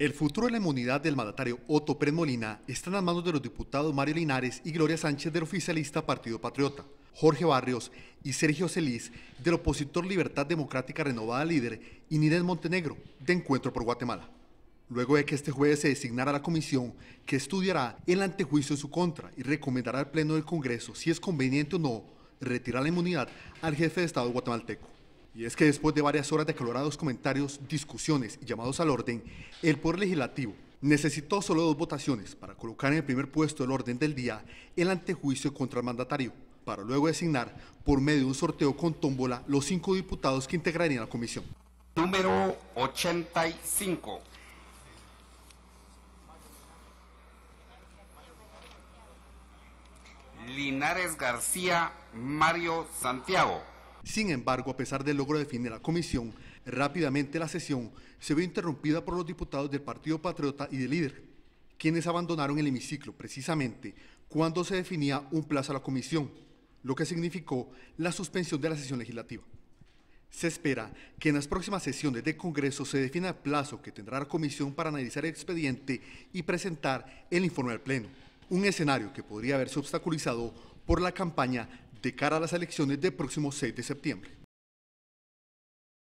El futuro de la inmunidad del mandatario Otto Pérez Molina está en las manos de los diputados Mario Linares y Gloria Sánchez del oficialista Partido Patriota, Jorge Barrios y Sergio Celis del opositor Libertad Democrática Renovada Líder y Nides Montenegro de Encuentro por Guatemala. Luego de que este jueves se designara la comisión que estudiará el antejuicio en su contra y recomendará al Pleno del Congreso si es conveniente o no retirar la inmunidad al jefe de Estado guatemalteco. Y es que después de varias horas de acalorados comentarios, discusiones y llamados al orden, el Poder Legislativo necesitó solo dos votaciones para colocar en el primer puesto del orden del día el antejuicio contra el mandatario, para luego designar, por medio de un sorteo con tómbola, los cinco diputados que integrarían la comisión. Número 85. Linares García Mario Santiago. Sin embargo, a pesar del logro de fin de la comisión, rápidamente la sesión se vio interrumpida por los diputados del Partido Patriota y del Líder, quienes abandonaron el hemiciclo precisamente cuando se definía un plazo a la comisión, lo que significó la suspensión de la sesión legislativa. Se espera que en las próximas sesiones de Congreso se defina el plazo que tendrá la comisión para analizar el expediente y presentar el informe al Pleno, un escenario que podría haberse obstaculizado por la campaña de cara a las elecciones del próximo 6 de septiembre.